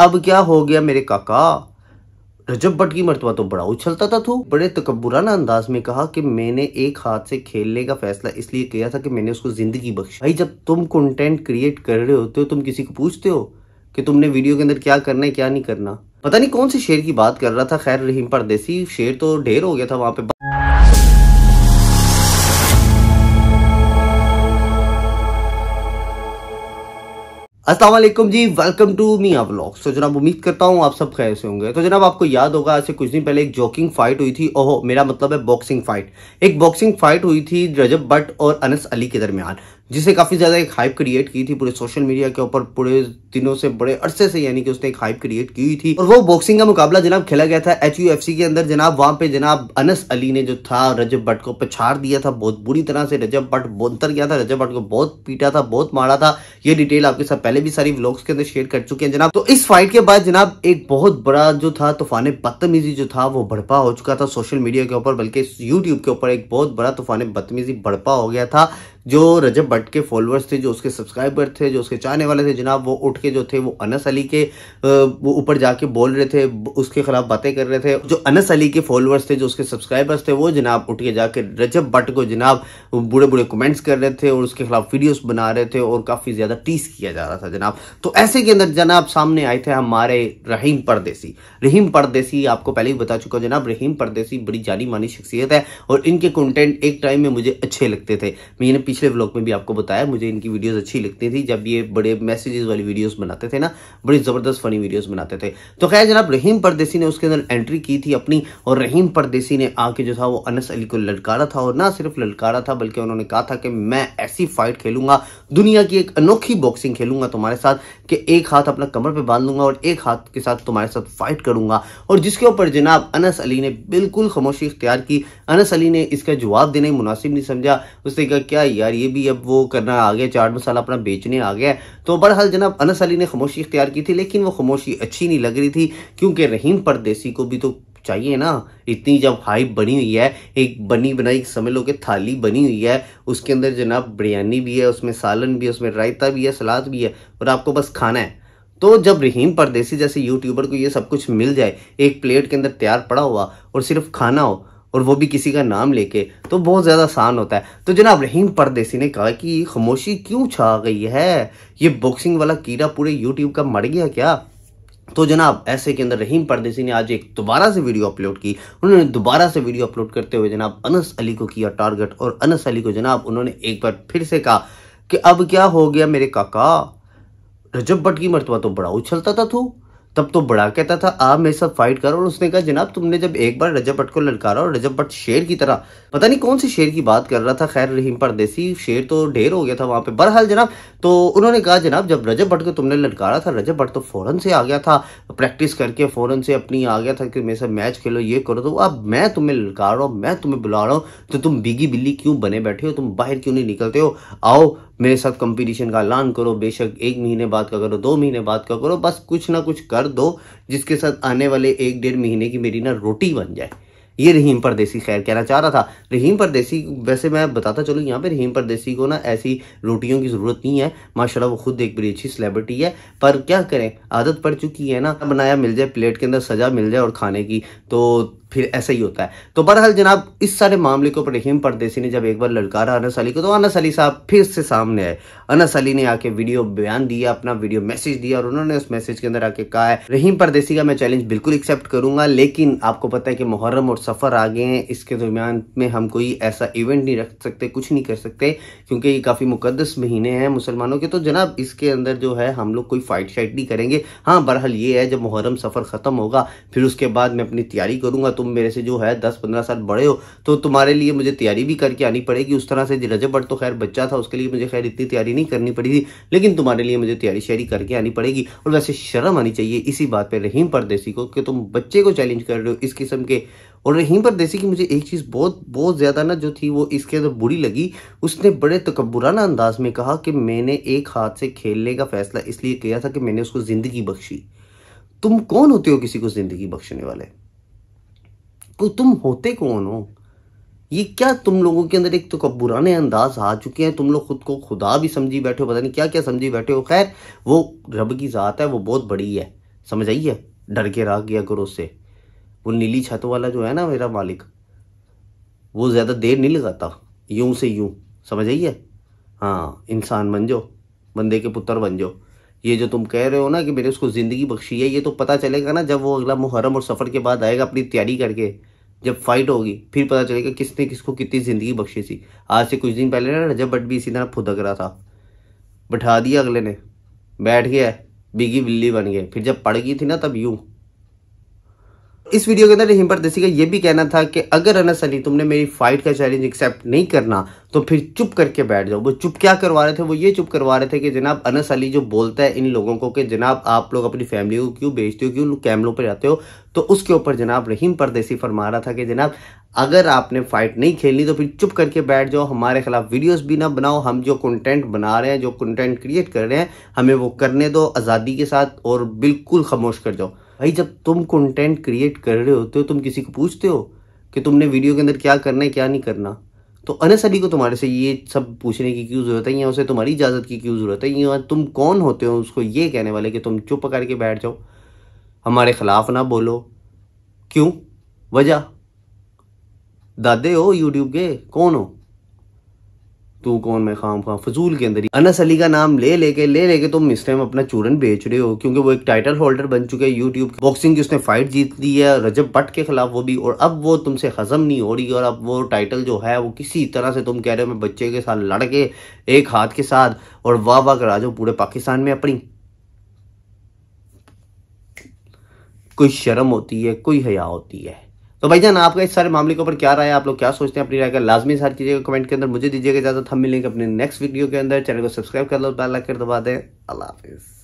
अब क्या हो गया मेरे काका रजब भट्ट की मरतबा तो बड़ा उछलता था तू बड़े तकबुराना अंदाज में कहा कि मैंने एक हाथ से खेलने का फैसला इसलिए किया था कि मैंने उसको जिंदगी बख्शी भाई जब तुम कंटेंट क्रिएट कर रहे होते हो तुम किसी को पूछते हो कि तुमने वीडियो के अंदर क्या करना है क्या नहीं करना पता नहीं कौन से शेर की बात कर रहा था खैर रहीम परदेसी शेर तो ढेर हो गया था वहां पे असलम जी वेलकम टू मियाँ ब्लॉग तो जनाब उम्मीद करता हूँ आप सब खैर से होंगे तो जनाब आपको याद होगा आज से कुछ दिन पहले एक जॉकिंग फाइट हुई थी ओहो मेरा मतलब है बॉक्सिंग फाइट एक बॉक्सिंग फाइट हुई थी रजब भट्ट और अनस अली के दरमियान जिसे काफ़ी ज़्यादा एक हाइप क्रिएट की थी पूरे सोशल मीडिया के ऊपर पूरे दिनों से बड़े अरसे से यानी कि उसने एक हाइप क्रिएट की थी और वो बॉक्सिंग का मुकाबला जनाब खेला गया था एच के अंदर जनाब वहाँ पे जनाब अनस अली ने जो था रजब भट्ट को पछाड़ दिया था बहुत बुरी तरह से रजब भट्ट बोतर गया था रजब भट्ट को बहुत पीटा था बहुत मारा था ये डिटेल आपके साथ पहले भी सारी ब्लॉग्स के अंदर शेयर कर चुके हैं जनाब तो इस फाइट के बाद जनाब एक बहुत बड़ा जो था तूफान बदतमीजी जो था वो भड़पा हो चुका था सोशल मीडिया के ऊपर बल्कि यूट्यूब के ऊपर एक बहुत बड़ा तूफान बदतमीजी भड़पा हो गया था जो रजब भट्ट के फॉलोअर्स थे जो उसके सब्सक्राइबर थे जो उसके चाहने वाले थे जनाब वो उठ के जो थे वो अनस अली के वो ऊपर जाके बोल रहे थे उसके खिलाफ बातें कर रहे थे जो अनस अली के फॉलोअर्स थे जो उसके सब्सक्राइबर्स थे वो जनाब उठ के जाके रजब भट्ट को जनाब बुरे बुरे कमेंट्स कर रहे थे और उसके खिलाफ वीडियोस बना रहे थे और काफ़ी ज़्यादा टीस किया जा रहा था जनाब तो ऐसे के अंदर जनाब सामने आए थे हमारे रहीम परदेसी रहीम परदेसी आपको पहले ही बता चुका जनाब रहीम परदेसी बड़ी जानी मानी शख्सियत है और इनके कंटेंट एक टाइम में मुझे अच्छे लगते थे मैंने पिछले व्लॉग में भी आपको बताया मुझे इनकी वीडियोस अच्छी लगती थी जब ये बड़े मैसेजेस वाली वीडियोस बनाते थे ना बड़ी ज़बरदस्त फनी वीडियोस बनाते थे तो खैर जनाब रहीम परदेसी ने उसके अंदर एंट्री की थी अपनी और रहीम परदेसी ने आके जो था वो अनस अली को ललकारा था और ना सिर्फ ललकारा था बल्कि उन्होंने कहा था कि मैं ऐसी फाइट खेलूंगा दुनिया की एक अनोखी बॉक्सिंग खेलूंगा तुम्हारे साथ कि एक हाथ अपना कमर पर बांध लूंगा और एक हाथ के साथ तुम्हारे साथ फाइट करूंगा और जिसके ऊपर जनाब अनस अली ने बिल्कुल खामोशी इख्तियार की अनस अली ने इसका जवाब देने मुनासिब नहीं समझा उसने कहा क्या यार ये भी अब वो करना आ गया चाट मसाला अपना बेचने आ गया तो बहरहाल जनाब अनस अली ने खामोशी इख्तियार की थी लेकिन वो खामोशी अच्छी नहीं लग रही थी क्योंकि रहीम परदेसी को भी तो चाहिए ना इतनी जब हाइप बनी हुई है एक बनी बनाई समझ लो कि थाली बनी हुई है उसके अंदर जनाब बिरयानी भी है उसमें सालन भी है उसमें रायता भी है सलाद भी है और आपको बस खाना है तो जब रहीम परदेसी जैसे यूट्यूबर को ये सब कुछ मिल जाए एक प्लेट के अंदर तैयार पड़ा हुआ और सिर्फ खाना हो और वो भी किसी का नाम लेके तो बहुत ज़्यादा आसान होता है तो जनाब रहीम परदेसी ने कहा कि खामोशी क्यों छा गई है ये बॉक्सिंग वाला कीड़ा पूरे यूट्यूब का मर गया क्या तो जनाब ऐसे के अंदर रहीम परदेसी ने आज एक दोबारा से वीडियो अपलोड की उन्होंने दोबारा से वीडियो अपलोड करते हुए जनाब अनस अली को किया टारगेट और अनस अली को जनाब उन्होंने एक बार फिर से कहा कि अब क्या हो गया मेरे काका रजब भट्ट की मरतबा तो बड़ा उछलता था तू तब तो बड़ा कहता था आप मेरे साथ फाइट करो और उसने कहा जनाब तुमने जब एक बार रजब भट्ट को ललकारा और रजब भट्ट शेर की तरह पता नहीं कौन से शेर की बात कर रहा था खैर रहीम परदेसी शेर तो ढेर हो गया था वहां पे बहरहाल जनाब तो उन्होंने कहा जनाब जब रजब भट्ट को तुमने ललकारा था रजब भट्ट तो फ़ौरन से आ गया था प्रैक्टिस करके फ़ौरन से अपनी आ गया था कि मेरे साथ मैच खेलो ये करो तो अब मैं तुम्हें ललकार रहा हूँ मैं तुम्हें बुला रहा हूँ तो तुम बिगी बिल्ली क्यों बने बैठे हो तुम बाहर क्यों नहीं निकलते हो आओ મેસાત કમ્પિટિશન કા લાન કરો બેશક 1 મહિને બાદ કા કરો 2 મહિને બાદ કા કરો બસ કુછ ના કુછ કર દો જિસકે સાથ આને વાલે 1.5 મહિને કી મેરી ના રોટી બન જાય યે રહીમ પર데સી ખેર કહેના ચાહ રહા થા રહીમ પર데સી વેસે મેં બતાતા ચાહું યહાં પર રહીમ પર데સી કો ના એસી રોટીઓ કી જરૂરત નહી હે માશાલ્લા વો ખુદ એક બરી achi celebrity હે પર ક્યા કરે આદત પડ ચુકી હે ના બનાયા મિલ જાય પ્લેટ કે અંદર સજા મિલ જાય ઓર ખાને કી તો फिर ऐसा ही होता है तो बहरहाल जनाब इस सारे मामले के ऊपर रहीम परदेसी ने जब एक बार ललकारा अनस अली को तो अनस अली साहब फिर से सामने आए अनस अली ने आके वीडियो बयान दिया अपना वीडियो मैसेज दिया और उन्होंने उस मैसेज के अंदर आके कहा है रहीम परदेसी का मैं चैलेंज बिल्कुल एक्सेप्ट करूंगा लेकिन आपको पता है कि मुहर्रम और सफर आ गए हैं इसके दरमियान में हम कोई ऐसा इवेंट नहीं रख सकते कुछ नहीं कर सकते क्योंकि ये काफी मुकदस महीने हैं मुसलमानों के तो जनाब इसके अंदर जो है हम लोग कोई फाइट शाइट नहीं करेंगे हाँ बहरहाल ये है जब मुहर्रम सफर खत्म होगा फिर उसके बाद मैं अपनी तैयारी करूंगा तो तुम मेरे से जो है दस पंद्रह साल बड़े हो तो तुम्हारे लिए मुझे तैयारी भी करके आनी पड़ेगी उस तरह से रजब बट तो खैर बच्चा था उसके लिए मुझे खैर इतनी तैयारी नहीं करनी पड़ी थी लेकिन तुम्हारे लिए मुझे तैयारी शैयारी करके आनी पड़ेगी और वैसे शर्म आनी चाहिए इसी बात पर रहीम परदेसी को कि तुम बच्चे को चैलेंज कर रहे हो इस किस्म के और रहीम परदेसी की मुझे एक चीज़ बहुत बहुत ज़्यादा ना जो थी वो इसके अंदर बुरी लगी उसने बड़े तकबुराना अंदाज में कहा कि मैंने एक हाथ से खेलने का फैसला इसलिए किया था कि मैंने उसको ज़िंदगी बख्शी तुम कौन होते हो किसी को ज़िंदगी बख्शने वाले तो तुम होते कौन हो ये क्या तुम लोगों के अंदर एक तो बुराने अंदाज आ चुके हैं तुम लोग खुद को खुदा भी समझी बैठे हो पता नहीं क्या क्या समझी बैठे हो खैर वो रब की ज़ात है वो बहुत बड़ी है समझ आई है डर के राह किया करो उससे वो नीली छत वाला जो है ना मेरा मालिक वो ज़्यादा देर नहीं लगाता यूं से यूं समझ आई है हाँ इंसान बन जाओ बंदे के पुत्र बन जाओ ये जो तुम कह रहे हो ना कि मेरे उसको ज़िंदगी बख्शी है ये तो पता चलेगा ना जब वो अगला मुहर्रम और सफ़र के बाद आएगा अपनी तैयारी करके जब फाइट होगी फिर पता चलेगा किसने किसको कितनी ज़िंदगी बख्शी थी आज से कुछ दिन पहले ना रजब बट भी इसी तरह फुदक रहा था बैठा दिया अगले ने बैठ गया बिगी बिल्ली बन गए फिर जब पड़ गई थी ना तब यूँ इस वीडियो के अंदर पर परदेसी का ये भी कहना था कि अगर अनस अली तुमने मेरी फाइट का चैलेंज एक्सेप्ट नहीं करना तो फिर चुप करके बैठ जाओ वो चुप क्या करवा रहे थे वो ये चुप करवा रहे थे कि जनाब अनस अली जो बोलता है इन लोगों को कि जनाब आप लोग अपनी फैमिली को क्यों बेचते हो क्यों कैमरों पर जाते हो तो उसके ऊपर जनाब रहीम परदेसी फरमा रहा था कि जनाब अगर आपने फाइट नहीं खेलनी तो फिर चुप करके बैठ जाओ हमारे खिलाफ वीडियोस भी ना बनाओ हम जो कंटेंट बना रहे हैं जो कंटेंट क्रिएट कर रहे हैं हमें वो करने दो आज़ादी के साथ और बिल्कुल खामोश कर जाओ भाई जब तुम कंटेंट क्रिएट कर रहे होते हो तुम किसी को पूछते हो कि तुमने वीडियो के अंदर क्या करना है क्या नहीं करना तो अनसली को तुम्हारे से ये सब पूछने की क्यों ज़रूरत है या उसे तुम्हारी इजाज़त की क्यों ज़रूरत है या तुम कौन होते हो उसको ये कहने वाले कि तुम चुप करके बैठ जाओ हमारे ख़िलाफ़ ना बोलो क्यों वजह दादे हो यूट्यूब के कौन हो तू कौन मैं खाम खाम फजूल के अंदर ही अनस अली का नाम ले लेके ले लेके ले तुम इस टाइम अपना चूरन बेच रहे हो क्योंकि वो एक टाइटल होल्डर बन चुके हैं यूट्यूब बॉक्सिंग की उसने फाइट जीत ली है रजब भट्ट के खिलाफ वो भी और अब वो तुमसे हजम नहीं हो रही और अब वो टाइटल जो है वो किसी तरह से तुम कह रहे हो मैं बच्चे के साथ लड़के एक हाथ के साथ और वाह वाह करा जाओ पूरे पाकिस्तान में अपनी कोई शर्म होती है कोई हया होती है तो भाई जान आपका इस सारे मामले के ऊपर क्या राय है आप लोग क्या सोचते हैं अपनी राय का लाजमी सारी चीजें कमेंट के अंदर मुझे दीजिएगा इजाजत हम मिलेंगे अपने नेक्स्ट वीडियो के अंदर चैनल को सब्सक्राइब कर लो बेल लाइक कर दबा दें अल्लाह हाफिज़